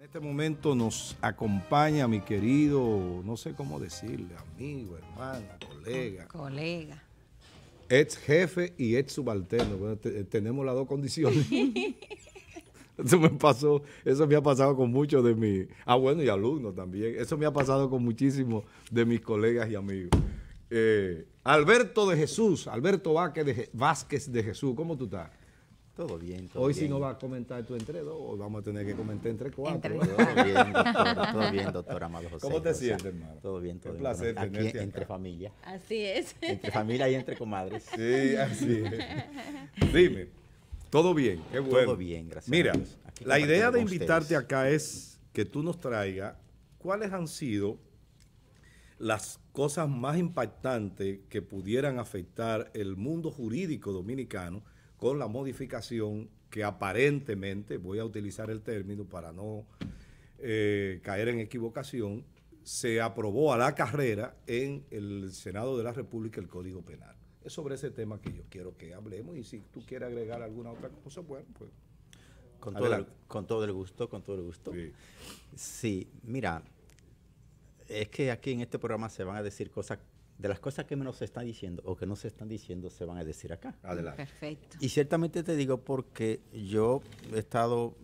En este momento nos acompaña mi querido, no sé cómo decirle, amigo, hermano, colega. Colega. Ex jefe y ex subalterno. Bueno, tenemos las dos condiciones. Eso me pasó, eso me ha pasado con muchos de mis, ah bueno, y alumnos también. Eso me ha pasado con muchísimos de mis colegas y amigos. Eh, Alberto de Jesús, Alberto Vázquez de, Vázquez de Jesús, ¿cómo tú estás? Todo bien. hoy si no va a comentar tu entre dos, hoy vamos a tener que comentar entre cuatro. Todo bien, doctora, todo bien, doctor Amado José. ¿Cómo te sientes, hermano? Todo bien, todo Un bien. placer Aquí entre familia. Así es. Entre familia y entre comadres. Sí, así es. Dime, todo bien, qué bueno. Todo bien, gracias. Mira, la idea de invitarte acá es que tú nos traigas cuáles han sido las cosas más impactantes que pudieran afectar el mundo jurídico dominicano con la modificación que aparentemente, voy a utilizar el término para no eh, caer en equivocación, se aprobó a la carrera en el Senado de la República el Código Penal. Es sobre ese tema que yo quiero que hablemos y si tú quieres agregar alguna otra cosa, bueno, pues... Con, todo el, gusto, con todo el gusto. sí, mira, es que aquí en este programa se van a decir cosas de las cosas que menos se están diciendo o que no se están diciendo se van a decir acá. Adelante. Perfecto. Y ciertamente te digo porque yo he estado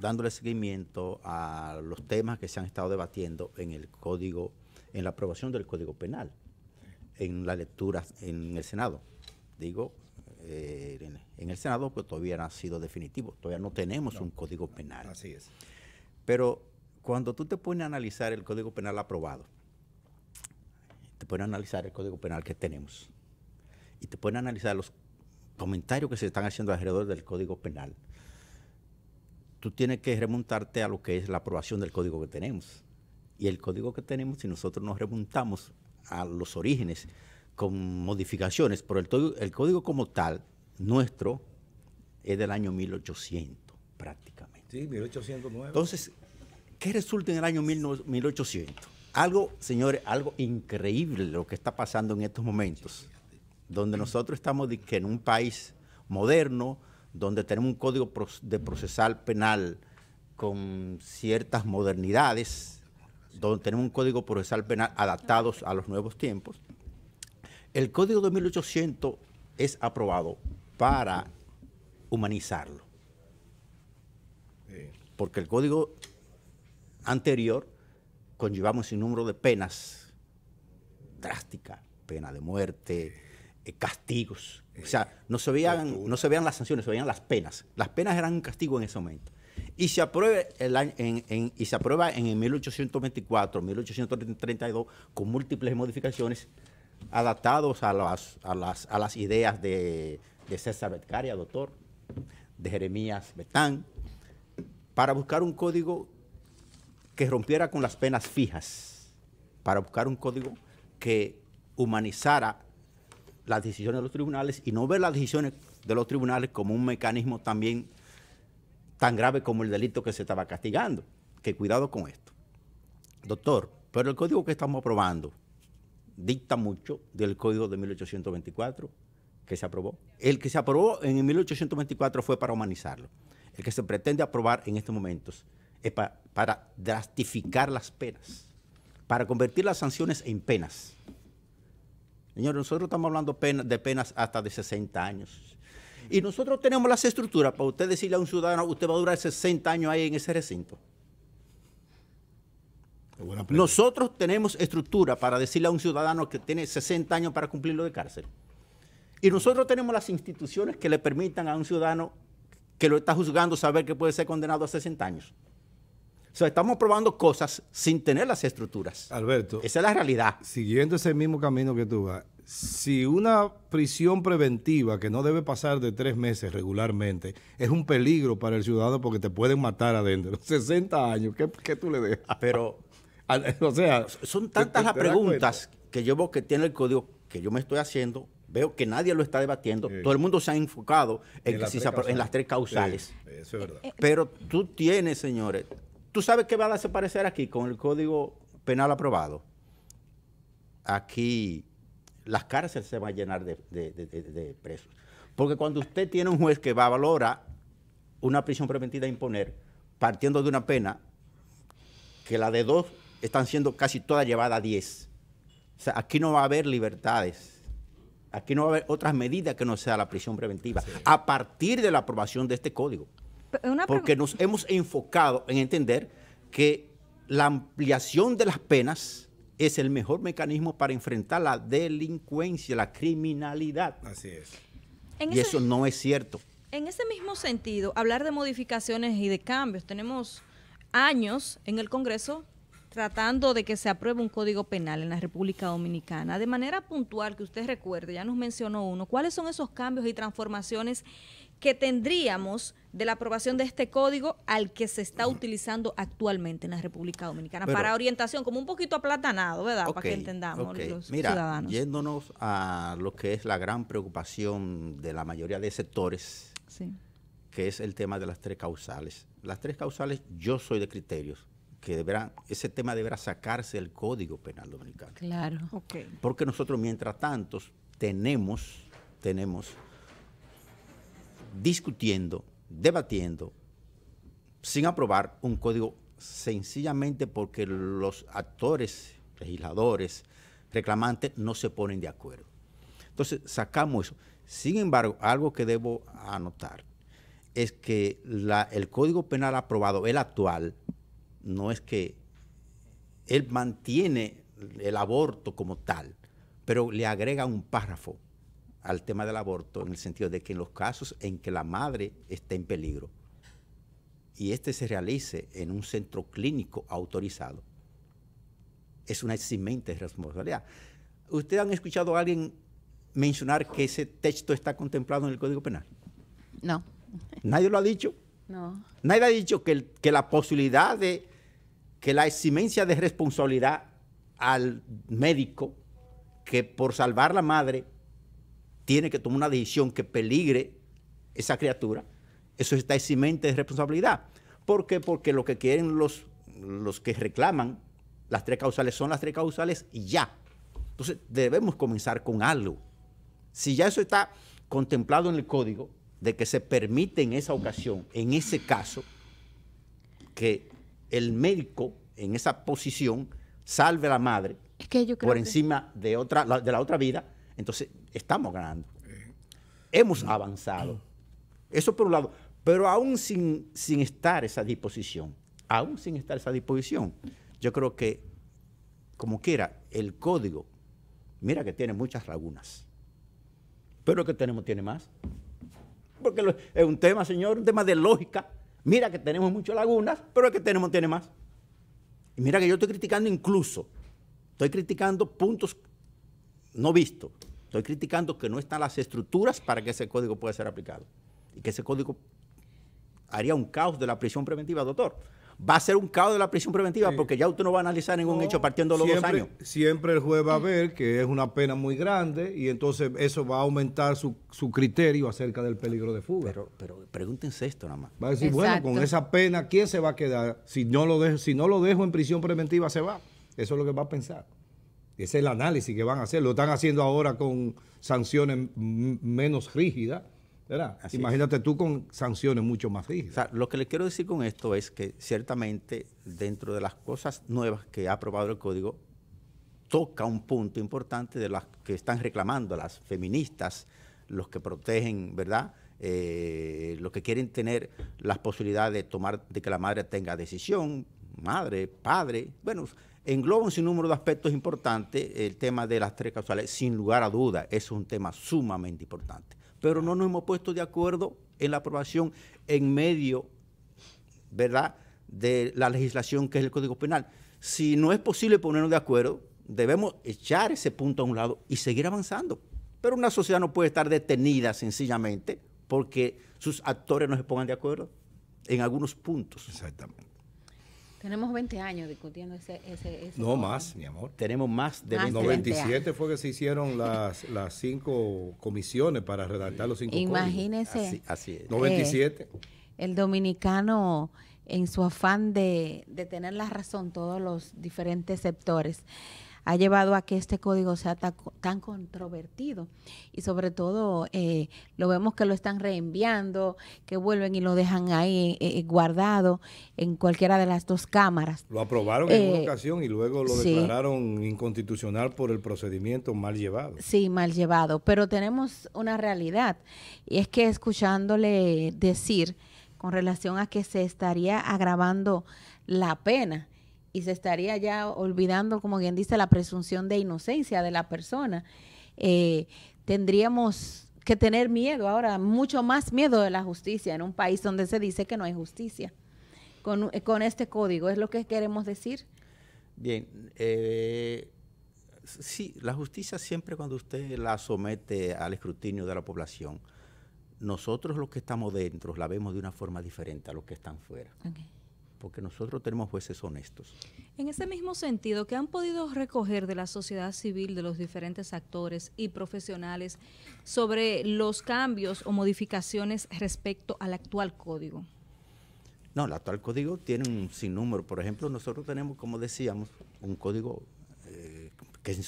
dándole seguimiento a los temas que se han estado debatiendo en el código, en la aprobación del código penal, en la lectura en el Senado. Digo, eh, en, el Senado pues todavía no ha sido definitivo, todavía no tenemos un código penal. Así es. Pero cuando tú te pones a analizar el código penal aprobado, pueden analizar el Código Penal que tenemos y te pueden analizar los comentarios que se están haciendo alrededor del Código Penal, tú tienes que remontarte a lo que es la aprobación del Código que tenemos. Y el Código que tenemos, si nosotros nos remontamos a los orígenes con modificaciones, por el, el Código como tal, nuestro, es del año 1800 prácticamente. Sí, 1809. Entonces, ¿qué resulta en el año 1800? Algo, señores, algo increíble lo que está pasando en estos momentos, donde nosotros estamos en un país moderno, donde tenemos un código de procesal penal con ciertas modernidades, donde tenemos un código procesal penal adaptados a los nuevos tiempos. El código de 1800 es aprobado para humanizarlo. Porque el código anterior conllevamos un número de penas drásticas, pena de muerte, eh, castigos. O sea, eh, no se, veían, no se las sanciones, se veían las penas. Las penas eran un castigo en ese momento. Y se aprueba, en, y se aprueba en 1824, 1832, con múltiples modificaciones adaptados a las, a las, ideas de, César Betcaria, doctor, de Jeremías Betán, para buscar un código que rompiera con las penas fijas para buscar un código que humanizara las decisiones de los tribunales y no ver las decisiones de los tribunales como un mecanismo también tan grave como el delito que se estaba castigando. Que cuidado con esto. Doctor, pero el código que estamos aprobando dicta mucho del código de 1824 que se aprobó. El que se aprobó en 1824 fue para humanizarlo. El que se pretende aprobar en estos momentos es para drastificar las penas, para convertir las sanciones en penas. Señores, nosotros estamos hablando de penas hasta de 60 años. Y nosotros tenemos las estructuras para usted decirle a un ciudadano, usted va a durar 60 años ahí en ese recinto. Nosotros tenemos estructura para decirle a un ciudadano que tiene 60 años para cumplirlo de cárcel. Y nosotros tenemos las instituciones que le permitan a un ciudadano que lo está juzgando saber que puede ser condenado a 60 años. O sea, estamos probando cosas sin tener las estructuras. Alberto. Esa es la realidad. Siguiendo ese mismo camino que tú vas, si una prisión preventiva que no debe pasar de tres meses regularmente es un peligro para el ciudadano porque te pueden matar adentro, 60 años, ¿qué, tú le dejas? Pero, o sea, son tantas las preguntas que yo veo que tiene el código que yo me estoy haciendo veo que nadie lo está debatiendo, todo el mundo se ha enfocado en, las, tres causales. eso es verdad. Pero tú tienes, señores, ¿Tú sabes qué va a desaparecer aquí con el Código Penal aprobado? Aquí las cárceles se van a llenar de, presos. Porque cuando usted tiene un juez que va a valorar una prisión preventiva a imponer, partiendo de una pena, que la de dos están siendo casi todas llevadas a diez. O sea, aquí no va a haber libertades. Aquí no va a haber otras medidas que no sea la prisión preventiva, a partir de la aprobación de este código porque nos hemos enfocado en entender que la ampliación de las penas es el mejor mecanismo para enfrentar la delincuencia, la criminalidad. Así es. y eso no es cierto. En ese mismo sentido, hablar de modificaciones y de cambios, tenemos años en el Congreso tratando de que se apruebe un código penal en la República Dominicana. De manera puntual, que usted recuerde, ya nos mencionó uno, ¿cuáles son esos cambios y transformaciones que tendríamos de la aprobación de este código al que se está utilizando actualmente en la República Dominicana para orientación, como un poquito aplatanado, ¿verdad? para que entendamos los Mira, Yéndonos a lo que es la gran preocupación de la mayoría de sectores, que es el tema de las tres causales. Las tres causales, yo soy de criterios que deberá, ese tema deberá sacarse del Código Penal Dominicano. Claro. Porque nosotros, mientras tanto, tenemos, tenemos discutiendo debatiendo sin aprobar un código sencillamente porque los actores, legisladores, reclamantes no se ponen de acuerdo. Entonces sacamos eso. Sin embargo, algo que debo anotar es que el Código Penal aprobado, el actual, no es que él mantiene el aborto como tal, pero le agrega un párrafo al tema del aborto en el sentido de que en los casos en que la madre está en peligro y este se realice en un centro clínico autorizado, es una eximente responsabilidad. ¿Ustedes han escuchado a alguien mencionar que ese texto está contemplado en el Código Penal? No. ¿Nadie lo ha dicho? No. Nadie ha dicho que, que la posibilidad de, que la eximencia de responsabilidad al médico que por salvar la madre tiene que tomar una decisión que peligre esa criatura, eso está eximente de responsabilidad. ¿Por qué? Porque lo que quieren los, los que reclaman las tres causales son las tres causales y ya. Entonces debemos comenzar con algo. Si ya eso está contemplado en el código, de que se permite en esa ocasión, en ese caso, que el médico en esa posición salve a la madre por encima de, otra, de la otra vida, entonces, estamos ganando. Hemos avanzado. Eso por un lado. Pero aún sin, sin estar esa disposición, aún sin estar esa disposición, yo creo que, como quiera, el código, mira que tiene muchas lagunas. Pero que tenemos tiene más. Porque es un tema, señor, un tema de lógica. Mira que tenemos muchas lagunas, pero es que tenemos tiene más. Y mira que yo estoy criticando incluso, estoy criticando puntos no vistos, Estoy criticando que no están las estructuras para que ese código pueda ser aplicado y que ese código haría un caos de la prisión preventiva, doctor. Va a ser un caos de la prisión preventiva porque ya usted no va a analizar ningún hecho partiendo los dos años. Siempre el juez va a ver que es una pena muy grande y entonces eso va a aumentar su, criterio acerca del peligro de fuga. Pero, pregúntense esto nada más. Va a decir, bueno, con esa pena, ¿quién se va a quedar? Si no, lo dejo, si no lo dejo en prisión preventiva, se va. Eso es lo que va a pensar. Ese es el análisis que van a hacer. Lo están haciendo ahora con sanciones menos rígidas. ¿verdad? Imagínate tú con sanciones mucho más rígidas. lo que le quiero decir con esto es que ciertamente dentro de las cosas nuevas que ha aprobado el código toca un punto importante de las que están reclamando las feministas, los que protegen, ¿verdad? Eh, los que quieren tener las posibilidades de tomar, de que la madre tenga decisión, madre, padre, bueno, engloba un sinnúmero de aspectos importantes. El tema de las tres causales, sin lugar a duda, es un tema sumamente importante. Pero no nos hemos puesto de acuerdo en la aprobación en medio, ¿verdad?, de la legislación que es el Código Penal. Si no es posible ponernos de acuerdo, debemos echar ese punto a un lado y seguir avanzando. Pero una sociedad no puede estar detenida sencillamente porque sus actores no se pongan de acuerdo en algunos puntos. Exactamente. Tenemos 20 años discutiendo ese... ese, ese no, más, mi amor. Tenemos más de 20 años. 97 fue que se hicieron las, las cinco comisiones para redactar los cinco Imagínense. Así, es. 97. Eh, el dominicano, en su afán de, de tener la razón, todos los diferentes sectores, ha llevado a que este código sea tan, controvertido. Y sobre todo eh, lo vemos que lo están reenviando, que vuelven y lo dejan ahí eh, eh, guardado en cualquiera de las dos cámaras. Lo aprobaron en una ocasión y luego lo declararon inconstitucional por el procedimiento mal llevado. Sí, mal llevado. Pero tenemos una realidad y es que escuchándole decir con relación a que se estaría agravando la pena y se estaría ya olvidando, como bien dice, la presunción de inocencia de la persona. Eh, tendríamos que tener miedo ahora, mucho más miedo de la justicia en un país donde se dice que no hay justicia. Con, eh, con este código, ¿es lo que queremos decir? Bien, eh, sí, la justicia siempre cuando usted la somete al escrutinio de la población, nosotros los que estamos dentro la vemos de una forma diferente a los que están fuera porque nosotros tenemos jueces honestos. En ese mismo sentido, ¿qué han podido recoger de la sociedad civil, de los diferentes actores y profesionales sobre los cambios o modificaciones respecto al actual código? No, el actual código tiene un sinnúmero. Por ejemplo, nosotros tenemos, como decíamos, un código eh, que,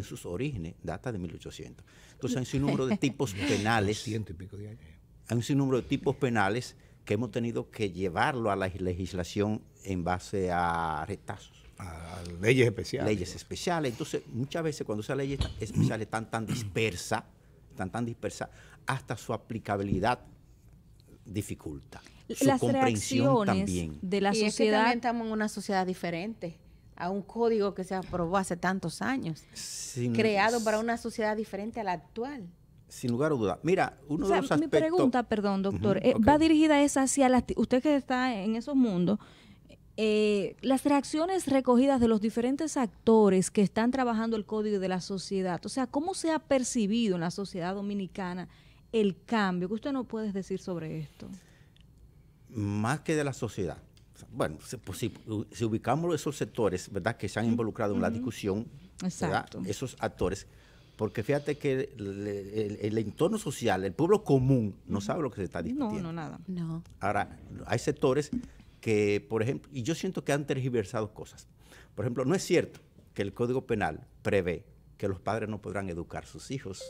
en sus orígenes data de 1800. Entonces hay un sinnúmero de tipos penales. Hay un sinnúmero de tipos penales que hemos tenido que llevarlo a la legislación en base a retazos. A leyes especiales. Leyes especiales. Entonces, muchas veces cuando esas leyes especiales están tan dispersas, están tan dispersas, hasta su aplicabilidad dificulta. Su las comprensión también. de la sociedad. también estamos en una sociedad diferente a un código que se aprobó hace tantos años, creado para una sociedad diferente a la actual sin lugar a duda. Mira, uno de los aspectos... Mi pregunta, perdón, doctor, eh, va dirigida es hacia Usted que está en esos mundos, eh, las reacciones recogidas de los diferentes actores que están trabajando el código de la sociedad, o sea, ¿cómo se ha percibido en la sociedad dominicana el cambio? ¿Qué usted no puede decir sobre esto? Más que de la sociedad. Bueno, pues si, ubicamos esos sectores, ¿verdad?, que se han involucrado en la discusión, esos actores porque fíjate que el, entorno social, el pueblo común, no sabe lo que se está diciendo. No, no, nada. No. Ahora, hay sectores que, por ejemplo, y yo siento que han tergiversado cosas. Por ejemplo, no es cierto que el Código Penal prevé que los padres no podrán educar a sus hijos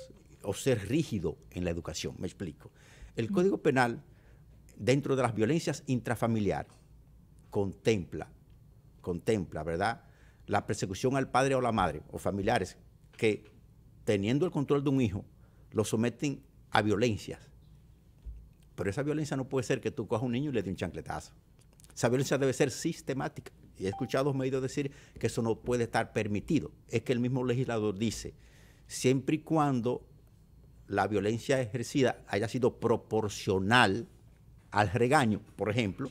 o ser rígido en la educación. Me explico. El Código Penal, dentro de las violencias intrafamiliar, contempla, contempla, ¿verdad? La persecución al padre o la madre o familiares que teniendo el control de un hijo, lo someten a violencias. Pero esa violencia no puede ser que tú cojas a un niño y le des un chancletazo. Esa violencia debe ser sistemática. Y he escuchado medios decir que eso no puede estar permitido. Es que el mismo legislador dice, siempre y cuando la violencia ejercida haya sido proporcional al regaño, por ejemplo,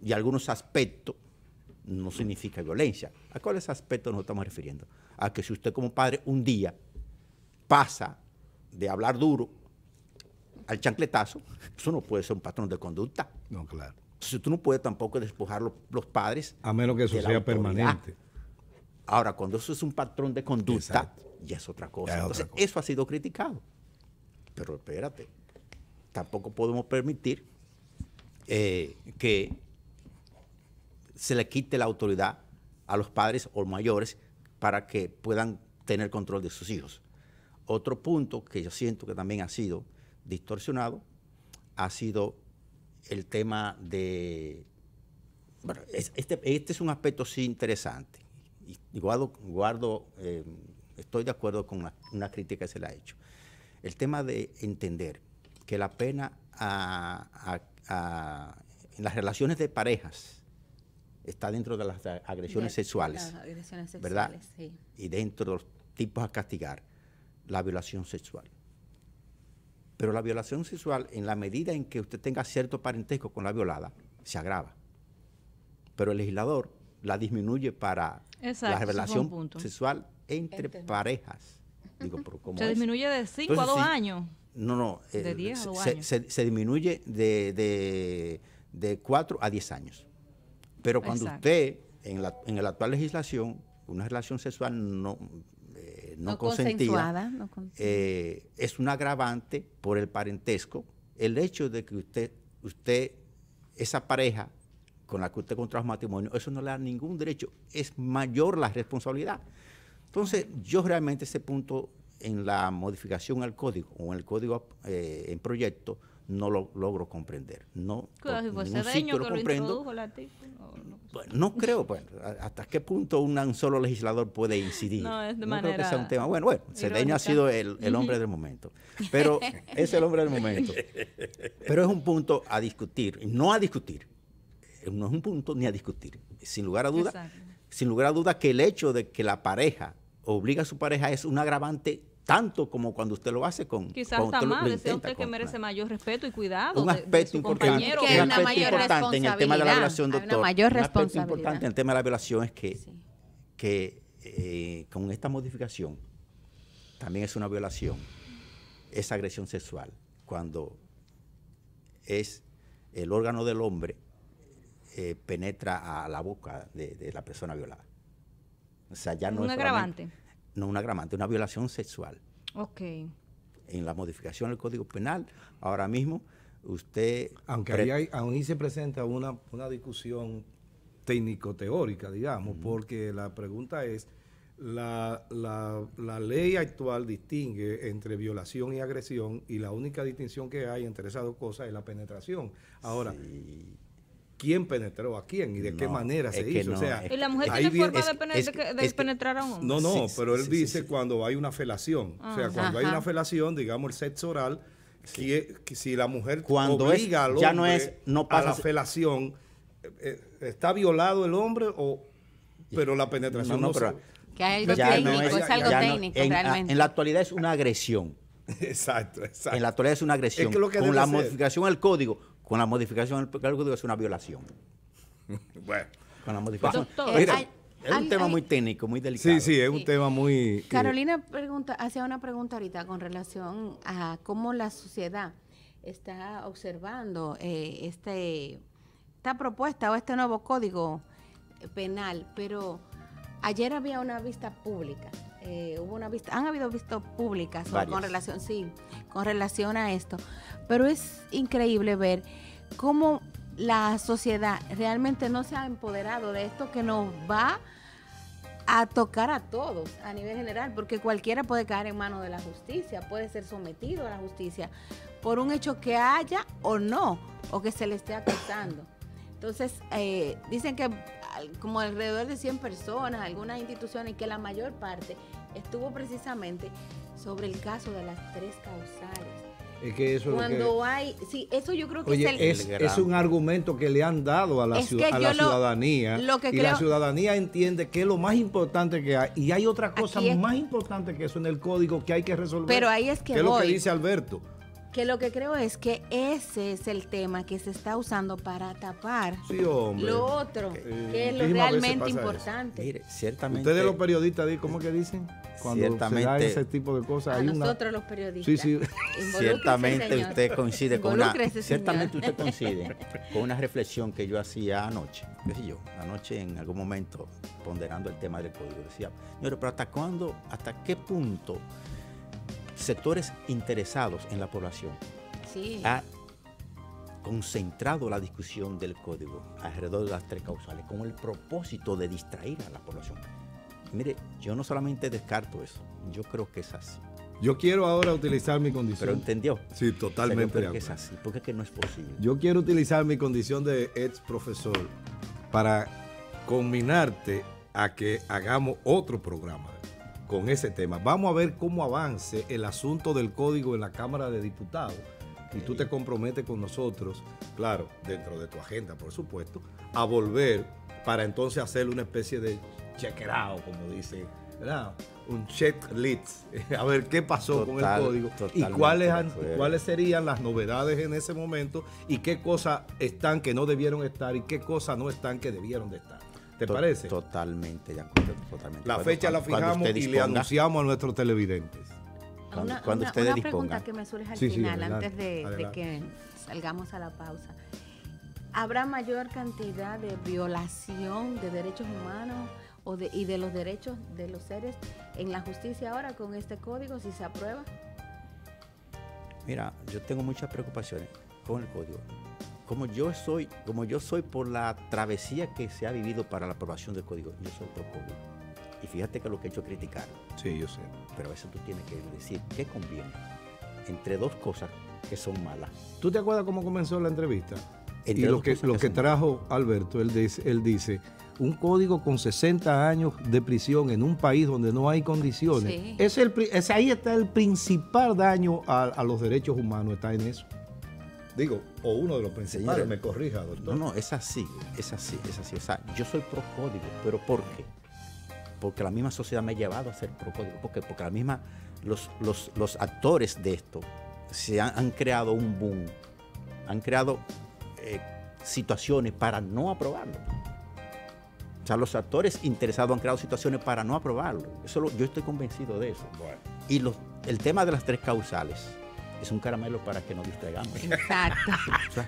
y algunos aspectos, no significa violencia. ¿A cuáles aspectos nos estamos refiriendo? a que si usted como padre un día pasa de hablar duro al chancletazo, eso no puede ser un patrón de conducta. No, claro. Entonces tú no puedes tampoco despojar los, los padres. A menos que eso sea permanente. Ahora, cuando eso es un patrón de conducta, ya es otra cosa. Entonces, eso ha sido criticado. Pero espérate, tampoco podemos permitir eh, que se le quite la autoridad a los padres o mayores para que puedan tener control de sus hijos. Otro punto que yo siento que también ha sido distorsionado ha sido el tema de... Bueno, este, este, es un aspecto sí interesante. Y guardo, guardo eh, estoy de acuerdo con una, crítica que se le ha hecho. El tema de entender que la pena a, en las relaciones de parejas está dentro de las agresiones sexuales. Las ¿verdad? Y dentro de los tipos a castigar, la violación sexual. Pero la violación sexual, en la medida en que usted tenga cierto parentesco con la violada, se agrava. Pero el legislador la disminuye para la relación sexual entre parejas. se disminuye de 5 a 2 años. No, no. Se, disminuye de 4 a 10 años. Pero cuando usted, en la, actual legislación, una relación sexual no, eh, no, consentida eh, es un agravante por el parentesco. El hecho de que usted, usted, esa pareja con la que usted contrajo matrimonio, eso no le da ningún derecho, es mayor la responsabilidad. Entonces, yo realmente ese punto en la modificación al código o en el código eh, en proyecto, no lo logro comprender. No, lo no, creo, bueno, pues, hasta qué punto un, solo legislador puede incidir. No, es de manera Bueno, bueno, Cedeño ha sido el, hombre del momento, pero es el hombre del momento. Pero es un punto a discutir, no a discutir, eh, no es un punto ni a discutir. Sin lugar a duda, sin lugar a duda que el hecho de que la pareja obliga a su pareja es un agravante tanto como cuando usted lo hace con quizás hasta más desea usted que merece mayor respeto y cuidado un aspecto de, su importante mayor importante en el tema de la violación doctor mayor un aspecto importante en el tema de la violación es que que eh, con esta modificación también es una violación es agresión sexual cuando es el órgano del hombre eh, penetra a la boca de, la persona violada o sea ya no un es agravante no una gramante, una violación sexual. Ok. En la modificación del Código Penal, ahora mismo usted... Aunque ahí, se presenta una, una discusión técnico-teórica, digamos, porque la pregunta es, la, la, la, ley actual distingue entre violación y agresión y la única distinción que hay entre esas dos cosas es la penetración. Ahora, quién penetró a quién y de qué manera se hizo. o sea, y la mujer tiene forma de, penetrar a un hombre. No, no, pero él dice cuando hay una felación. o sea, ah, cuando hay una felación, digamos, el sexo oral, si la mujer obliga al hombre ya no es, no pasa a la felación, eh, eh, ¿está violado el hombre o pero la penetración no, no que hay algo técnico, es, algo técnico realmente. en la actualidad es una agresión. Exacto, exacto. En la actualidad es una agresión. Es que lo que Con la modificación al código con la modificación del código es una violación. bueno. Con la modificación. es un tema muy técnico, muy delicado. Sí, sí, es un tema muy... Eh, Carolina pregunta, hacía una pregunta ahorita con relación a cómo la sociedad está observando eh, este, esta propuesta o este nuevo código penal, pero ayer había una vista pública. Eh, hubo una vista, han habido vistas públicas con relación, sí, con relación a esto. Pero es increíble ver cómo la sociedad realmente no se ha empoderado de esto que nos va a tocar a todos a nivel general, porque cualquiera puede caer en manos de la justicia, puede ser sometido a la justicia por un hecho que haya o no, o que se le esté acusando. Entonces, eh, dicen que como alrededor de 100 personas, algunas instituciones, que la mayor parte estuvo precisamente sobre el caso de las tres causales es que eso Cuando hay, sí, eso yo creo que es, el, es, un argumento que le han dado a la, a la ciudadanía. que y la ciudadanía entiende que es lo más importante que hay. Y hay otra cosa más importante que eso en el código que hay que resolver. Pero ahí es que, es lo que dice Alberto que lo que creo es que ese es el tema que se está usando para tapar lo otro, eh, que es lo realmente importante. ciertamente. Ustedes los periodistas, ¿cómo que dicen? Cuando se ese tipo de cosas. hay nosotros los periodistas. Ciertamente usted coincide con una. Ciertamente usted coincide con una reflexión que yo hacía anoche. yo? Anoche en algún momento ponderando el tema del código decía, pero hasta cuándo, hasta qué punto sectores interesados en la población, ha concentrado la discusión del código alrededor de las tres causales con el propósito de distraer a la población. mire, yo no solamente descarto eso, yo creo que es así. Yo quiero ahora utilizar mi condición. Pero entendió. Sí, totalmente. Porque es así, porque no es posible. Yo quiero utilizar mi condición de ex profesor para combinarte a que hagamos otro programa con ese tema. Vamos a ver cómo avance el asunto del código en la Cámara de Diputados. Y tú te comprometes con nosotros, claro, dentro de tu agenda, por supuesto, a volver para entonces hacer una especie de chequeado, como dice, ¿verdad? un checklist, a ver qué pasó con el código y cuáles, cuáles serían las novedades en ese momento y qué cosas están que no debieron estar y qué cosas no están que debieron de estar. ¿Te parece? Totalmente, ya, totalmente. La fecha la fijamos y le anunciamos a nuestros televidentes. Cuando, una, ustedes pregunta que me surge al final, antes de, que salgamos a la pausa. ¿Habrá mayor cantidad de violación de derechos humanos y de los derechos de los seres en la justicia ahora con este código si se aprueba? Mira, yo tengo muchas preocupaciones con el código como yo soy, como yo soy por la travesía que se ha vivido para la aprobación del código, yo soy otro código Y fíjate que lo que he hecho es criticar. Sí, yo sé. Pero eso tú tienes que decir qué conviene entre dos cosas que son malas. ¿Tú te acuerdas cómo comenzó la entrevista? y lo que, lo trajo Alberto, él dice, él dice, un código con 60 años de prisión en un país donde no hay condiciones, es ahí está el principal daño a los derechos humanos, está en eso. Digo, o uno de los principales, me corrija, doctor. No, no, es así, es así, es así. O yo soy pro código, pero ¿por qué? Porque la misma sociedad me ha llevado a ser pro código. ¿Por qué? Porque la misma, los, actores de esto se han, creado un boom, han creado eh, situaciones para no aprobarlo. O sea, los actores interesados han creado situaciones para no aprobarlo. Eso yo estoy convencido de eso. Y los, el tema de las tres causales es un caramelo para que nos distraigamos. Exacto.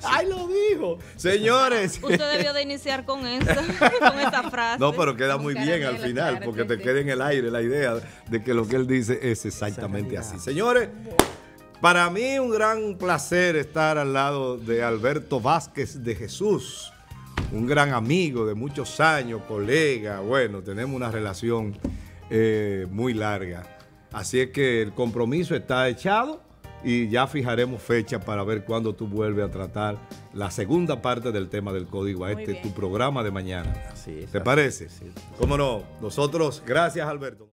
¡Ay, lo dijo! Señores. Usted debió de iniciar con esa, con esa frase. No, pero queda muy bien al final, porque te queda en el aire la idea de que lo que él dice es exactamente así. Señores, para mí un gran placer estar al lado de Alberto Vázquez de Jesús, un gran amigo de muchos años, colega. Bueno, tenemos una relación eh, muy larga. Así es que el compromiso está echado y ya fijaremos fecha para ver cuándo tú vuelves a tratar la segunda parte del tema del código a este, tu programa de mañana. ¿Te parece? sí. ¿Cómo no? Nosotros, gracias Alberto.